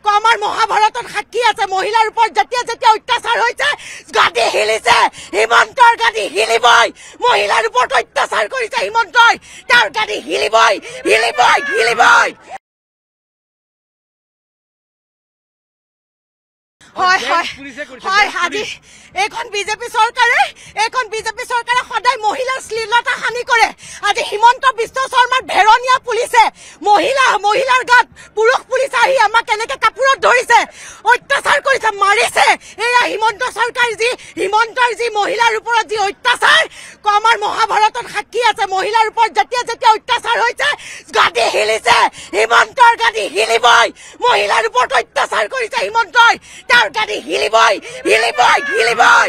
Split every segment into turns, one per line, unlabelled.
আকৌ আমাৰ মহাভাৰতত সাক্ষী আছে মহিলাৰ ওপৰত যেতিয়া যেতিয়া অত্যাচাৰ হৈছে গাদী হিলিছে হিমন্তৰ গাদী হিলিবই মহিলাৰ ওপৰত অত্যাচাৰ কৰিছে হিমন্ত বিশ্ব গাদী হিলিবই
হিলিবই মহিলা
মহিলাৰ গাত পুৰুষ পুলিচ আহি আমাৰ কৰিছে এয়া হিমন্ত চৰকাৰ যি হিমন্তৰ যি মহিলাৰ ওপৰত যি অত্যাচাৰ আমাৰ মহাভাৰতত সাক্ষী আছে মহিলাৰ ওপৰত যেতিয়া যেতিয়া অত্যাচাৰ হৈছে গাদী হিলিছে হিমন্তৰ গাদী হিলিবই মহিলাৰ ওপৰত অত্যাচাৰ কৰিছে হিমন্তই তেওঁৰ গাদী হিলিবই হিলিবই হিলিবই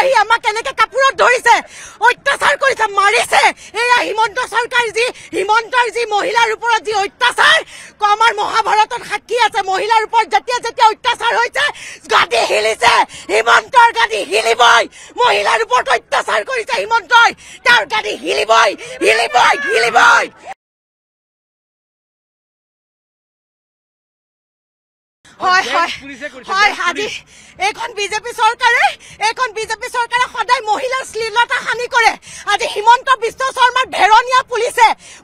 আহি আমাক কেনেকৈ কাপোৰত ধৰিছে অত্যাচাৰ কৰিছে মাৰিছে এয়া হিমন্ত চৰকাৰ যি হিমন্তৰ যি মহিলাৰ ওপৰত যি অত্যাচাৰ ক আমাৰ মহাভাৰতত সাক্ষী আছে মহিলাৰ ওপৰত যেতিয়া যেতিয়া অত্যাচাৰ হৈছে গাদী হিলিছে হিমন্তৰ গাদী হিলিবই মহিলাৰ ওপৰত অত্যাচাৰ কৰিছে হিমন্তই তেওঁৰ গাদী হিলিবই হিলিবই হিলিবই
হয় হয়
হয় আজি এইখন বিজেপি চৰকাৰে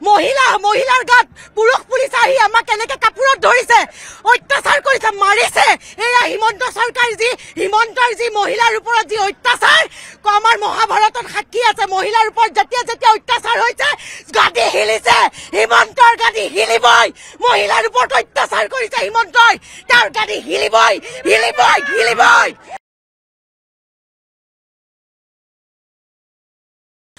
মহিলা মহিলাৰ গাত পুৰুষ পুলিচ আহি আমাক কেনেকৈ কাপোৰত ধৰিছে অত্যাচাৰ কৰিছে মাৰিছে এয়া হিমন্ত চৰকাৰ যি হিমন্তৰ যি মহিলাৰ ওপৰত যি অত্যাচাৰ আমাৰ মহাভাৰতত সাক্ষী আছে মহিলাৰ ওপৰত যেতিয়া যেতিয়া অত্যাচাৰ হৈছে গাদি হিলিছে হিমন্তৰ গাদি হিলিবই মহিলাৰ ওপৰত অত্যাচাৰ কৰিছে হিমন্তই তাৰ গাদি হিলিবই হিলিবই হিলিবই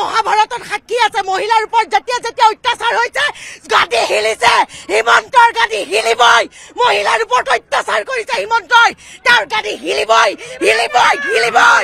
মহাভাৰতত সাক্ষী আছে মহিলাৰ ওপৰত যেতিয়া যেতিয়া অত্যাচাৰ হৈছে গাদী হিলিছে হিমন্তৰ গাদী হিলিবই মহিলাৰ ওপৰত অত্যাচাৰ কৰিছে হিমন্তই তাৰ গাদী হিলিবই হিলিবই হিলিবই